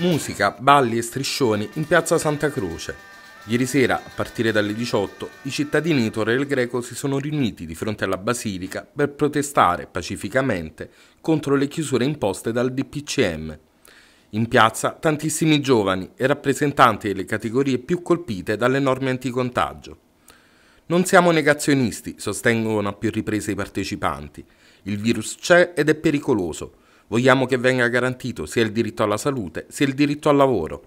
Musica, balli e striscioni in piazza Santa Croce. Ieri sera, a partire dalle 18, i cittadini di Torre del Greco si sono riuniti di fronte alla Basilica per protestare pacificamente contro le chiusure imposte dal DPCM. In piazza tantissimi giovani e rappresentanti delle categorie più colpite dalle norme anticontagio. Non siamo negazionisti, sostengono a più riprese i partecipanti. Il virus c'è ed è pericoloso, Vogliamo che venga garantito sia il diritto alla salute sia il diritto al lavoro.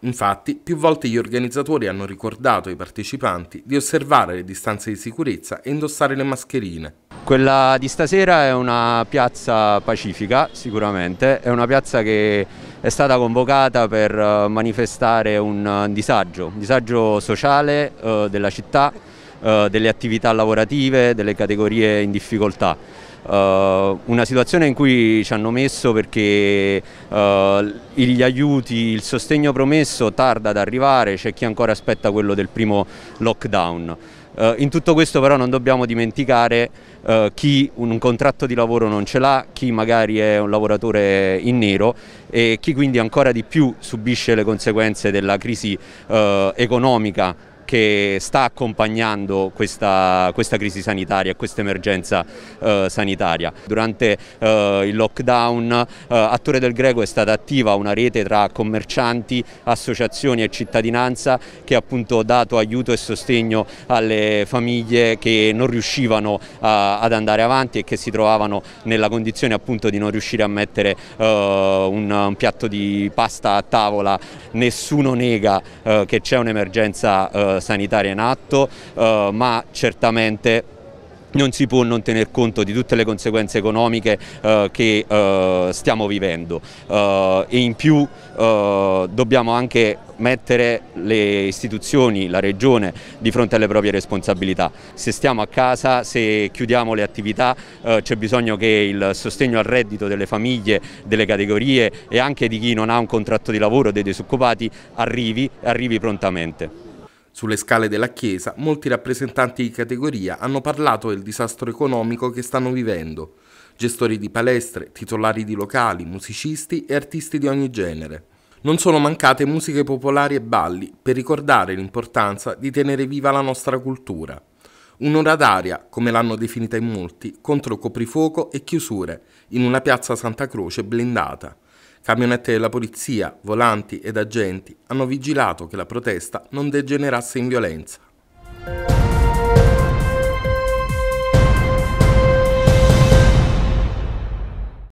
Infatti, più volte gli organizzatori hanno ricordato ai partecipanti di osservare le distanze di sicurezza e indossare le mascherine. Quella di stasera è una piazza pacifica, sicuramente, è una piazza che è stata convocata per eh, manifestare un eh, disagio, un disagio sociale eh, della città, delle attività lavorative, delle categorie in difficoltà. Uh, una situazione in cui ci hanno messo perché uh, gli aiuti, il sostegno promesso tarda ad arrivare, c'è chi ancora aspetta quello del primo lockdown. Uh, in tutto questo però non dobbiamo dimenticare chi un contratto di lavoro non ce l'ha, chi magari è un lavoratore in nero e chi quindi ancora di più subisce le conseguenze della crisi economica che sta accompagnando questa, questa crisi sanitaria, questa emergenza eh, sanitaria. Durante eh, il lockdown eh, a Torre del Greco è stata attiva una rete tra commercianti, associazioni e cittadinanza che ha appunto dato aiuto e sostegno alle famiglie che non riuscivano eh, ad andare avanti e che si trovavano nella condizione appunto di non riuscire a mettere eh, un, un, piatto di pasta a tavola. Nessuno nega eh, che c'è un'emergenza sanitaria sanitaria in atto, eh, ma certamente non si può non tener conto di tutte le conseguenze economiche eh, che eh, stiamo vivendo eh, e in più eh, dobbiamo anche mettere le istituzioni, la regione di fronte alle proprie responsabilità. Se stiamo a casa, se chiudiamo le attività eh, c'è bisogno che il sostegno al reddito delle famiglie, delle categorie e anche di chi non ha un contratto di lavoro, dei disoccupati, arrivi, arrivi prontamente. Sulle scale della Chiesa, molti rappresentanti di categoria hanno parlato del disastro economico che stanno vivendo, gestori di palestre, titolari di locali, musicisti e artisti di ogni genere. Non sono mancate musiche popolari e balli per ricordare l'importanza di tenere viva la nostra cultura. Un'ora d'aria, come l'hanno definita in molti, contro coprifuoco e chiusure, in una piazza Santa Croce blindata. Camionette della polizia, volanti ed agenti hanno vigilato che la protesta non degenerasse in violenza.